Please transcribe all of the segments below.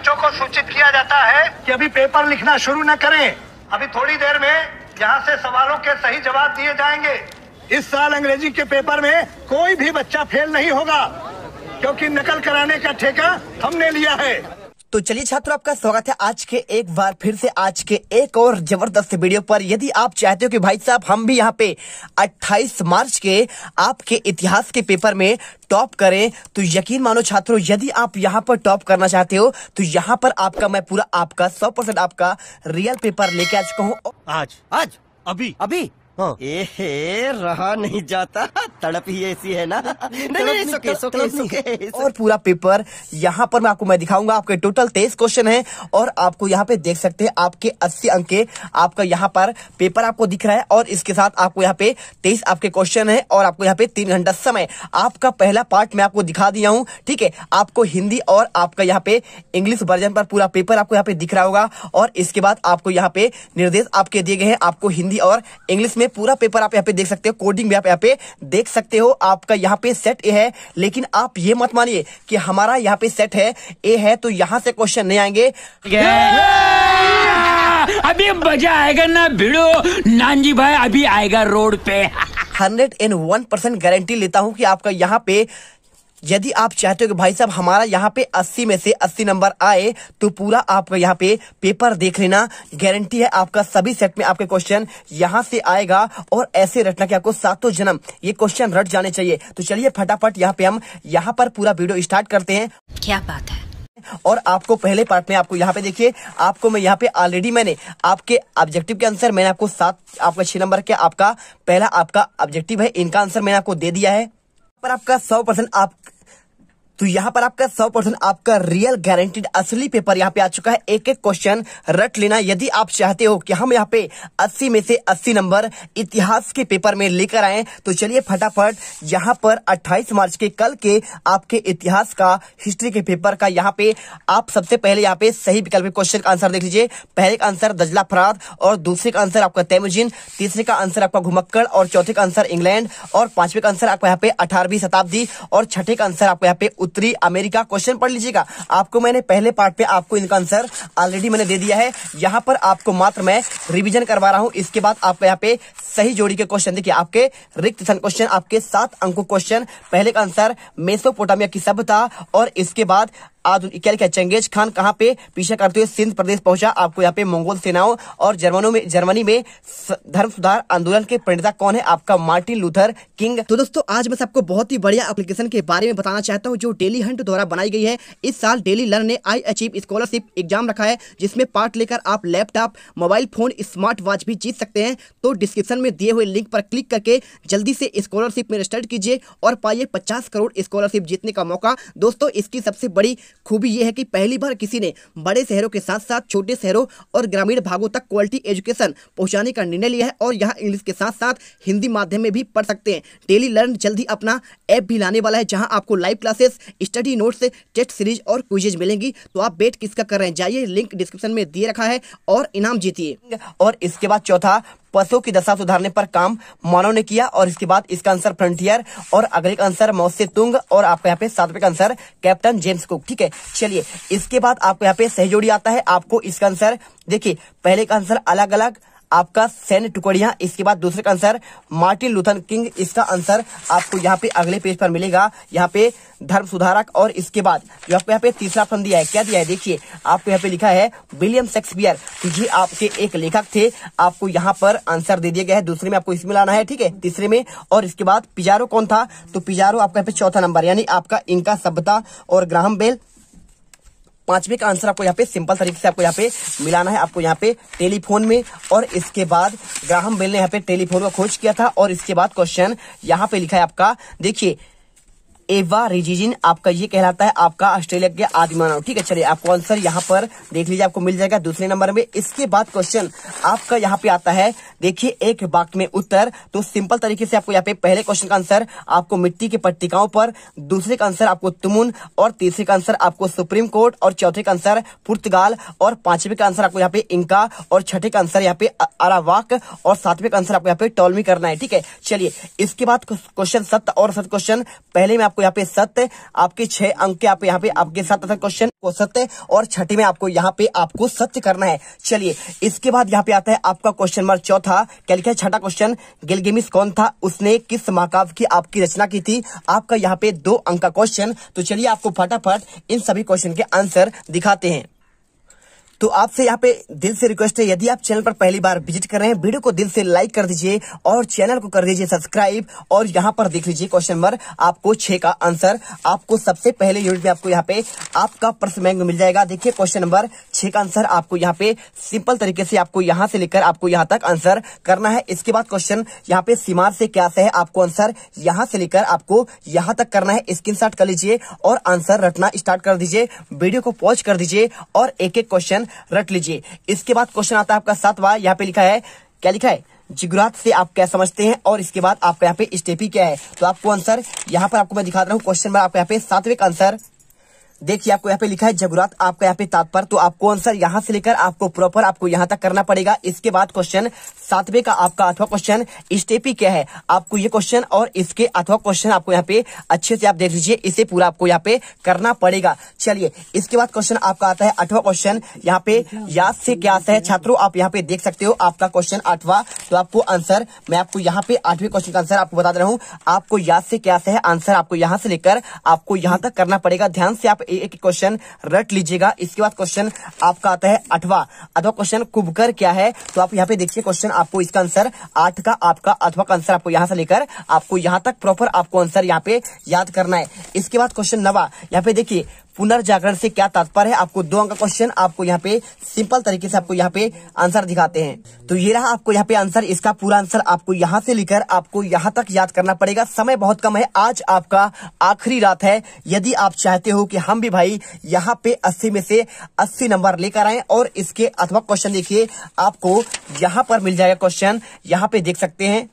बच्चों को सूचित किया जाता है कि अभी पेपर लिखना शुरू न करें अभी थोड़ी देर में यहाँ से सवालों के सही जवाब दिए जाएंगे इस साल अंग्रेजी के पेपर में कोई भी बच्चा फेल नहीं होगा क्योंकि नकल कराने का ठेका हमने लिया है तो चलिए छात्रों आपका स्वागत है आज के एक बार फिर से आज के एक और जबरदस्त वीडियो पर यदि आप चाहते हो कि भाई साहब हम भी यहाँ पे 28 मार्च के आपके इतिहास के पेपर में टॉप करें तो यकीन मानो छात्रों यदि आप यहाँ पर टॉप करना चाहते हो तो यहाँ पर आपका मैं पूरा आपका सौ परसेंट आपका रियल पेपर लेके आ चुका हूँ आज आज अभी अभी हाँ। ए रहा नहीं जाता तड़प ही ऐसी है ना नहीं नहीं सुके, सुके, सुके, और पूरा पेपर यहाँ पर मैं आपको मैं दिखाऊंगा आपके टोटल तेईस क्वेश्चन है और आपको यहाँ पे देख सकते हैं आपके अस्सी अंक आपका यहाँ पर पेपर आपको दिख रहा है और इसके साथ आपको यहाँ पे तेईस आपके क्वेश्चन है और आपको यहाँ पे तीन घंटा समय आपका पहला पार्ट मैं आपको दिखा दिया हूँ ठीक है आपको हिंदी और आपका यहाँ पे इंग्लिश वर्जन पर पूरा पेपर आपको यहाँ पे दिख रहा होगा और इसके बाद आपको यहाँ पे निर्देश आपके दिए गए हैं आपको हिंदी और इंग्लिश इसमें पूरा पेपर आप यहाँ पे देख सकते हो कोडिंग भी आप यहाँ पे देख सकते हो आपका यहाँ पे सेट ए है लेकिन आप ये मत मानिए कि हमारा यहाँ पे सेट है ए है तो यहाँ से क्वेश्चन नहीं आएंगे अभी मजा आएगा ना भिड़ो नानजी भाई अभी आएगा रोड पे hundred and one percent guarantee लेता हूँ कि आपका यहाँ पे यदि आप चाहते हो कि भाई साहब हमारा यहाँ पे 80 में से 80 नंबर आए तो पूरा आपका यहाँ पे पेपर देख लेना गारंटी है आपका सभी सेट में आपके क्वेश्चन यहाँ से आएगा और ऐसे रटना कि आपको सातों जन्म ये क्वेश्चन रट जाने चाहिए तो चलिए फटाफट यहाँ पे हम यहाँ पर पूरा वीडियो स्टार्ट करते हैं क्या बात है और आपको पहले पार्ट में आपको यहाँ पे देखिए आपको मैं यहाँ पे ऑलरेडी मैंने आपके ऑब्जेक्टिव के आंसर मैंने आपको सात आपका छह नंबर के आपका पहला आपका ऑब्जेक्टिव है इनका आंसर मैंने आपको दे दिया है पर आपका सौ परसेंट आप तो यहाँ पर आपका सौ परसेंट आपका रियल गारंटेड असली पेपर यहाँ पे आ चुका है एक एक क्वेश्चन रट लेना यदि आप चाहते हो कि हम यहाँ पे अस्सी में से अस्सी नंबर इतिहास के पेपर में लेकर आए तो चलिए फटाफट यहाँ पर अट्ठाईस मार्च के कल के आपके इतिहास का हिस्ट्री के पेपर का यहाँ पे आप सबसे पहले यहाँ पे सही विकल्प क्वेश्चन का आंसर देख लीजिए पहले का आंसर दजला फराद और दूसरे का आंसर आपका तैमुजिन तीसरे का आंसर आपका घुमक्कड़ और चौथे का आंसर इंग्लैंड और पांचवे का आंसर आपका यहाँ पे अठारहवीं शताब्दी और छठे का आंसर आपका यहाँ पे उत्तरी अमेरिका क्वेश्चन पढ़ लीजिएगा आपको मैंने पहले पार्ट पे आपको इनका आंसर ऑलरेडी मैंने दे दिया है यहाँ पर आपको मात्र मैं रिविजन करवा रहा हूँ इसके बाद आपको यहाँ पे सही जोड़ी के क्वेश्चन देखिए आपके रिक्त सन क्वेश्चन आपके सात अंकों क्वेश्चन पहले का आंसर मेसोपोटामिया की सभ्यता और इसके बाद आज क्या लिखा चंगेज खान कहाँ पे पीछे करते हुए सिंध प्रदेश पहुंचा आपको यहाँ पे मंगोल सेनाओं और जर्मनों में जर्मनी में धर्म सुधार आंदोलन के प्रणेता कौन है आपका मार्टिन लूथर किंग तो दोस्तों आज मैं सबको बहुत ही बढ़िया एप्लीकेशन के बारे में बताना चाहता हूँ जो डेली हंट द्वारा बनाई गई है इस साल डेली लर्न ने आई अचीव स्कॉलरशिप एग्जाम रखा है जिसमें पार्ट लेकर आप laptop mobile phone smart watch भी जीत सकते हैं तो डिस्क्रिप्शन में दिए हुए लिंक पर क्लिक करके जल्दी से स्कॉलरशिप में रजिस्टर्ड कीजिए और पाइए पचास करोड़ स्कॉलरशिप जीतने का मौका दोस्तों इसकी सबसे बड़ी खूबी यह है कि पहली बार किसी ने बड़े शहरों के साथ साथ छोटे शहरों और ग्रामीण भागों तक क्वालिटी एजुकेशन पहुंचाने का निर्णय लिया है और यहाँ इंग्लिश के साथ साथ हिंदी माध्यम में भी पढ़ सकते हैं डेली लर्न जल्द ही अपना ऐप भी लाने वाला है जहाँ आपको live classes study notes test series और क्विजेज मिलेंगी तो आप बेट किसका कर रहे हैं जाइए लिंक डिस्क्रिप्शन में दिए रखा है और इनाम जीतिए और इसके बाद चौथा पशुओं की दशा सुधारने पर काम मानव ने किया और इसके बाद इसका आंसर फ्रंटियर और अगले का आंसर मौस्य तुंग और आपके यहाँ पे सातवें का आंसर कैप्टन जेम्स कुक ठीक है चलिए इसके बाद आपको यहाँ पे सहजोड़ी आता है आपको इसका आंसर देखिए पहले का आंसर अलग अलग आपका सैन्य टुकड़िया इसके बाद दूसरे का आंसर मार्टिन लुथन किंग इसका आंसर आपको यहाँ पे अगले पेज पर मिलेगा यहाँ पे धर्म सुधारक और इसके बाद जो आपको यहाँ पे तीसरा फन दिया है क्या दिया है देखिए आपको यहाँ पे लिखा है विलियम शेक्सपियर जी आपके एक लेखक थे आपको यहाँ पर आंसर दे दिया गया है दूसरे में आपको इसमें लाना है ठीक है तीसरे में और इसके बाद पिजारो कौन था तो पिजारो आपका यहाँ पे चौथा नंबर यानी आपका इनका सभ्यता और ग्राहम बेल पांचवे का आंसर आपको यहाँ पे सिंपल तरीके से आपको यहाँ पे मिलाना है आपको यहाँ पे टेलीफोन में और इसके बाद ग्राहम बेल ने यहाँ पे टेलीफोन का खोज किया था और इसके बाद क्वेश्चन यहाँ पे लिखा है आपका देखिए एवा रिजिजिन आपका ये कहलाता है आपका ऑस्ट्रेलिया के आदिमानव ठीक है चलिए आपको आंसर यहाँ पर देख लीजिए आपको मिल जाएगा दूसरे नंबर में इसके बाद क्वेश्चन आपका यहाँ पे आता है देखिए एक वाक्य में उत्तर तो सिंपल तरीके से आपको यहाँ पे पहले क्वेश्चन का आंसर आपको मिट्टी की पट्टिकाओं पर दूसरे का आंसर आपको तुमुन और तीसरे का आंसर आपको सुप्रीम कोर्ट और चौथे का आंसर पुर्तगाल और पांचवे का आंसर आपको यहाँ पे इंका और छठे का आंसर यहाँ पे अरावाक और सातवें का आंसर आपको यहाँ पे टॉलमी करना है ठीक है चलिए इसके बाद क्वेश्चन सत्य और सत क्वेश्चन पहले में आपको आपको यहाँ पे सत्य आपके छह अंक के आप यहाँ पे आपके साथ क्वेश्चन को सत्य और छठी में आपको यहाँ पे आपको सत्य करना है चलिए इसके बाद यहाँ पे आता है आपका क्वेश्चन नंबर चौथा क्या लिखा है छठा क्वेश्चन गिलगेमिस कौन था उसने किस महाकाव्य की आपकी रचना की थी आपका यहाँ पे दो अंक का क्वेश्चन तो चलिए आपको फटाफट इन सभी क्वेश्चन के आंसर दिखाते हैं तो आपसे यहाँ पे दिल से रिक्वेस्ट है यदि आप चैनल पर पहली बार विजिट कर रहे हैं वीडियो को दिल से लाइक कर दीजिए और चैनल को कर दीजिए सब्सक्राइब और यहाँ पर देख लीजिए क्वेश्चन नंबर आपको छह का आंसर आपको सबसे पहले यूनिट में आपको यहाँ पे आपका प्रश्न बैंक मिल जाएगा देखिए क्वेश्चन नंबर छह का आंसर आपको यहाँ पे सिंपल तरीके से आपको यहाँ से लेकर आपको यहाँ तक आंसर करना है इसके बाद क्वेश्चन यहाँ पे सीमार से क्या से है आपको आंसर यहाँ से लेकर आपको यहाँ तक करना है स्क्रीन कर लीजिए और आंसर रटना स्टार्ट कर दीजिए वीडियो को पॉज कर दीजिए और एक एक क्वेश्चन रख लीजिए इसके बाद क्वेश्चन आता है आपका सातवा यहाँ पे लिखा है क्या लिखा है जिगुरात से आप क्या समझते हैं और इसके बाद आपका यहाँ पे स्टेपी क्या है तो आपको आंसर यहाँ पर आपको मैं दिखा रहा हूँ क्वेश्चन में आपका यहाँ पे सात्विक आंसर देखिए आपको यहाँ पे लिखा है जगुरात आपका यहाँ पे तात्पर्य तो आपको आंसर यहाँ से लेकर आपको प्रॉपर आपको यहाँ तक करना पड़ेगा इसके बाद क्वेश्चन सातवें का आपका आठवां क्वेश्चन स्टेपी क्या है आपको ये क्वेश्चन और इसके आठवां क्वेश्चन आपको यहाँ पे अच्छे से आप देख लीजिए इसे पूरा आपको यहाँ पे करना पड़ेगा चलिए इसके बाद क्वेश्चन आपका आता है आठवा क्वेश्चन यहाँ पे याद से क्या आता है छात्रों आप यहाँ पे देख सकते हो आपका क्वेश्चन आठवा तो आपको आंसर मैं आपको यहाँ पे आठवें क्वेश्चन का आंसर आपको बता रहा हूँ आपको याद से क्या है आंसर आपको यहाँ से लेकर आपको यहाँ तक करना पड़ेगा ध्यान से आप एक क्वेश्चन रट लीजिएगा इसके बाद क्वेश्चन आपका आता है अठवा अथवा क्वेश्चन कुबकर क्या है तो आप यहाँ पे देखिए क्वेश्चन आपको इसका आंसर आठ का आपका अथवा का आंसर आपको यहाँ से लेकर आपको यहाँ तक प्रॉपर आपको आंसर यहाँ पे याद करना है इसके बाद क्वेश्चन नवा यहाँ पे देखिए पुनर्जागरण से क्या तात्पर्य है आपको दो अंक क्वेश्चन आपको यहाँ पे सिंपल तरीके से आपको यहाँ पे आंसर दिखाते हैं तो ये रहा आपको यहाँ पे आंसर इसका पूरा आंसर आपको यहाँ से लेकर आपको यहाँ तक याद करना पड़ेगा समय बहुत कम है आज आपका आखिरी रात है यदि आप चाहते हो कि हम भी भाई यहाँ पे अस्सी में से अस्सी नंबर लेकर आए और इसके अथवा क्वेश्चन देखिए आपको यहाँ पर मिल जाएगा क्वेश्चन यहाँ पे देख सकते हैं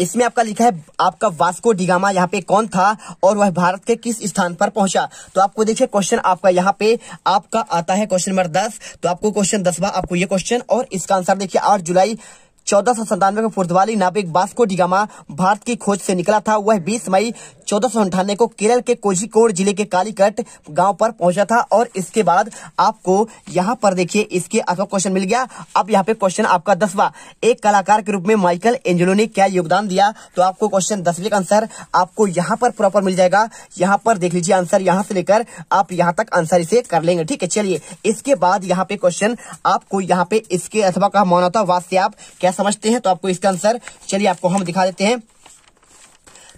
इसमें आपका लिखा है आपका वास्को डिगामा यहाँ पे कौन था और वह भारत के किस स्थान पर पहुंचा तो आपको देखिए क्वेश्चन आपका यहाँ पे आपका आता है क्वेश्चन नंबर दस तो आपको क्वेश्चन दसवा आपको ये क्वेश्चन और इसका आंसर देखिए आठ जुलाई चौदह सौ संतानवे में पुर्तगाली नाविक बास्को डिगामा भारत की खोज से निकला था वह 20 मई चौदह सौ अंठानवे को केरल के कोझिकोड जिले के कालीकट गांव पर पहुंचा था और इसके बाद आपको यहाँ पर देखिए इसके आठवां क्वेश्चन मिल गया अब यहाँ पे क्वेश्चन आपका दसवा एक कलाकार के रूप में माइकल एंजेलो ने क्या योगदान दिया तो आपको क्वेश्चन दसवें का आंसर आपको यहाँ पर प्रॉपर मिल जाएगा यहाँ पर देख लीजिए आंसर यहाँ से लेकर आप यहाँ तक आंसर इसे कर लेंगे ठीक है चलिए इसके बाद यहाँ पे क्वेश्चन आपको यहाँ पे इसके अथवा का मौन होता है वास्तव कैसे समझते हैं तो आपको इसका आंसर चलिए आपको हम दिखा देते हैं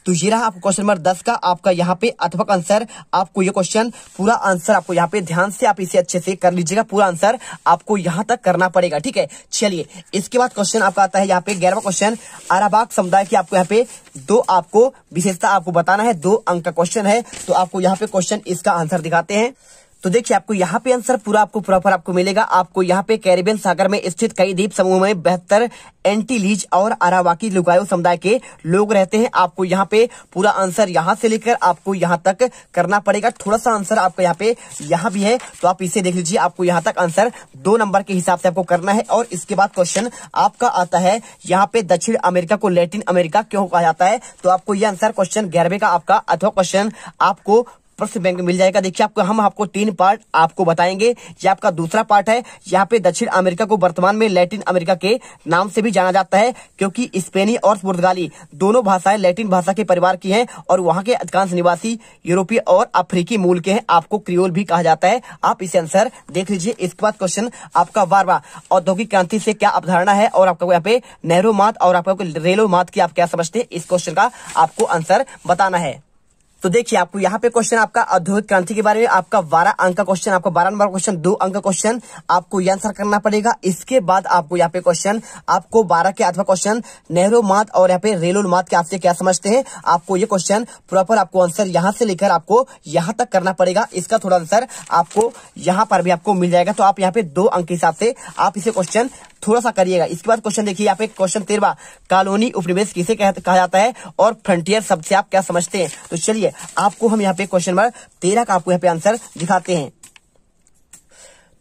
तो ये रहा आपको क्वेश्चन नंबर दस का आपका यहाँ पे अथवा आंसर आपको ये क्वेश्चन पूरा आंसर आपको यहाँ पे ध्यान से आप इसे अच्छे से कर लीजिएगा पूरा आंसर आपको यहाँ तक करना पड़ेगा ठीक है चलिए इसके बाद क्वेश्चन आपका आता है यहाँ पे ग्यारहवा क्वेश्चन अराबाग समुदाय की आपको यहाँ पे दो आपको विशेषता आपको बताना है दो अंक का क्वेश्चन है तो आपको यहाँ पे क्वेश्चन इसका आंसर दिखाते हैं तो देखिए आपको यहाँ पे आंसर पूरा आपको प्रॉपर आपको मिलेगा आपको यहाँ पे कैरेबियन सागर में स्थित कई द्वीप समूह में बेहतर एंटीलीज और अरावाकी लुगायो समुदाय के लोग रहते हैं आपको यहाँ पे पूरा आंसर यहाँ से लेकर आपको यहाँ तक करना पड़ेगा थोड़ा सा आंसर आपको यहाँ पे यहाँ भी है तो आप इसे देख लीजिए आपको यहाँ तक आंसर दो नंबर के हिसाब से आपको करना है और इसके बाद क्वेश्चन आपका आता है यहाँ पे दक्षिण अमेरिका को लेटिन अमेरिका क्यों कहा जाता है तो आपको ये आंसर क्वेश्चन ग्यारहवे का आपका अथवा क्वेश्चन आपको प्रश्न बैंक मिल जाएगा देखिए आपको हम आपको तीन पार्ट आपको बताएंगे ये आपका दूसरा पार्ट है यहाँ पे दक्षिण अमेरिका को वर्तमान में लैटिन अमेरिका के नाम से भी जाना जाता है क्योंकि स्पेनी और पुर्तगाली दोनों भाषाएं लैटिन भाषा के परिवार की है और वहाँ के अधिकांश निवासी यूरोपीय और अफ्रीकी मूल के हैं आपको क्रियोल भी कहा जाता है आप इसे आंसर देख लीजिए इसके बाद क्वेश्चन आपका बार बार औद्योगिक क्रांति से क्या अवधारणा है और आपका यहाँ पे नेहरू मात और आपका रेलो मात की आप क्या समझते हैं इस क्वेश्चन का आपको आंसर बताना है तो देखिए आपको यहाँ पे क्वेश्चन आपका औद्योगिक क्रांति के बारे में आपका बारह अंक का क्वेश्चन आपको बारह नंबर क्वेश्चन दो अंक का क्वेश्चन आपको ये आंसर करना पड़ेगा इसके बाद आपको यहाँ पे क्वेश्चन आपको बारह के अथवा क्वेश्चन नेहरू मात और यहाँ पे रेलोल मात के आपसे क्या समझते हैं आपको ये क्वेश्चन प्रॉपर आपको आंसर यहाँ से लेकर आपको यहाँ तक करना पड़ेगा इसका थोड़ा आंसर आपको यहाँ पर भी आपको मिल जाएगा तो आप यहाँ पे दो अंक के हिसाब से आप इसे क्वेश्चन थोड़ा सा करिएगा इसके बाद क्वेश्चन देखिए यहाँ पे क्वेश्चन तेरवा कॉलोनी उपनिवेश किसे कहा जाता है और फ्रंटियर शब्द से आप क्या समझते हैं तो चलिए आपको हम यहाँ पे क्वेश्चन नंबर तेरह का आपको यहाँ पे आंसर दिखाते हैं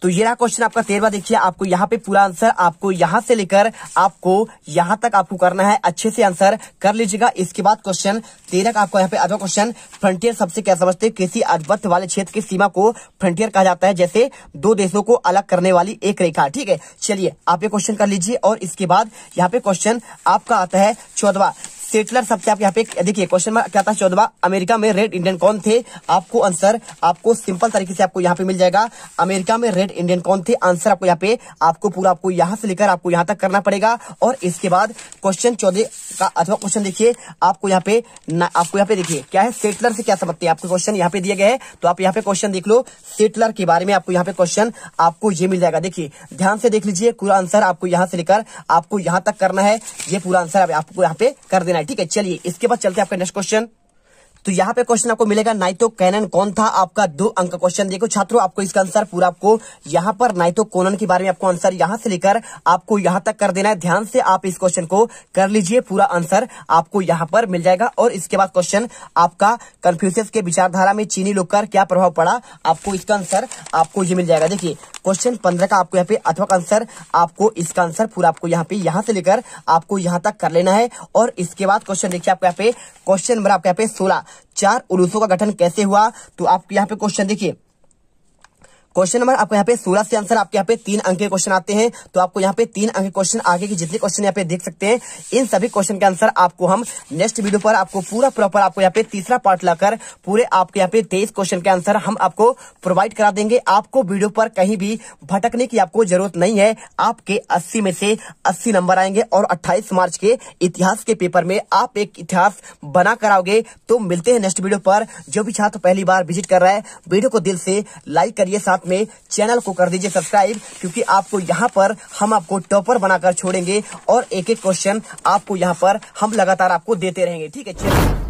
तो ये रहा क्वेश्चन आपका तेरवा देखिए आपको यहाँ पे पूरा आंसर आपको यहाँ से लेकर आपको यहाँ तक आपको करना है अच्छे से आंसर कर लीजिएगा इसके बाद क्वेश्चन तेरह का आपको यहाँ पे अगला क्वेश्चन फ्रंटियर सबसे क्या समझते हैं किसी अधिवत्त वाले क्षेत्र की सीमा को फ्रंटियर कहा जाता है जैसे दो देशों को अलग करने वाली एक रेखा ठीक है चलिए आप ये क्वेश्चन कर लीजिए और इसके बाद यहाँ पे क्वेश्चन आपका आता है चौदवा सेटलर सबसे आप यहाँ पे देखिए क्वेश्चन में क्या था चौदवा अमेरिका में रेड इंडियन कौन थे आपको आंसर आपको सिंपल तरीके से आपको यहाँ पे मिल जाएगा अमेरिका में रेड इंडियन कौन थे आंसर आपको यहाँ पे आपको पूरा आपको यहाँ से लेकर आपको यहाँ तक करना पड़ेगा और इसके बाद क्वेश्चन चौदह का अथवा क्वेश्चन देखिए आपको यहाँ पे आपको यहाँ पे देखिए क्या है सेटलर से क्या समझते हैं आपको क्वेश्चन यहाँ पे दिए गए तो आप यहाँ पे क्वेश्चन देख लो सेटलर के बारे में आपको यहाँ पे क्वेश्चन आपको ये मिल जाएगा देखिए ध्यान से देख लीजिए पूरा आंसर आपको यहाँ से लेकर आपको यहाँ तक करना है ये पूरा आंसर आपको यहाँ पे कर देना है ठीक है चलिए इसके बाद चलते हैं आपका नेक्स्ट क्वेश्चन तो यहाँ पे क्वेश्चन आपको मिलेगा नाइटो कैनन कौन था आपका दो अंक क्वेश्चन देखो छात्रों आपको इसका आंसर पूरा आपको यहाँ पर नाइटो कोनन के बारे में आपको आंसर यहाँ से लेकर आपको यहाँ तक कर देना है ध्यान से आप इस क्वेश्चन को कर लीजिए पूरा आंसर आपको यहाँ पर मिल जाएगा और इसके बाद क्वेश्चन आपका कन्फ्यूज के विचारधारा में चीनी लोग कर क्या प्रभाव पड़ा आपको इसका आंसर आपको ये मिल जाएगा देखिए क्वेश्चन पंद्रह का आपको यहाँ पे अथवा आंसर आपको इसका आंसर पूरा आपको यहाँ पे यहाँ से लेकर आपको यहाँ तक कर लेना है और इसके बाद क्वेश्चन देखिए आपको यहाँ पे क्वेश्चन नंबर आपके यहाँ पे सोलह चार उलूसों का गठन कैसे हुआ तो आप यहाँ पे क्वेश्चन देखिए क्वेश्चन नंबर आपको यहाँ पे सोलह से आंसर आपके यहाँ पे तीन अंक के क्वेश्चन आते हैं तो आपको यहाँ पे तीन अंक क्वेश्चन आगे की जितने क्वेश्चन यहाँ पे देख सकते हैं इन सभी क्वेश्चन के आंसर आपको हम नेक्स्ट वीडियो पर आपको पूरा प्रॉपर आपको यहाँ पे तीसरा पार्ट लाकर पूरे आपके यहाँ पे तेईस क्वेश्चन के आंसर हम आपको प्रोवाइड करा देंगे आपको वीडियो पर कहीं भी भटकने की आपको जरूरत नहीं है आपके अस्सी में से अस्सी नंबर आएंगे और अट्ठाईस मार्च के इतिहास के पेपर में आप एक इतिहास बना कराओगे तो मिलते हैं नेक्स्ट वीडियो पर जो भी छात्र पहली बार विजिट कर रहा है वीडियो को दिल से लाइक करिए साथ में चैनल को कर दीजिए सब्सक्राइब क्योंकि आपको यहाँ पर हम आपको टॉपर बनाकर छोड़ेंगे और एक एक क्वेश्चन आपको यहाँ पर हम लगातार आपको देते रहेंगे ठीक है चलिए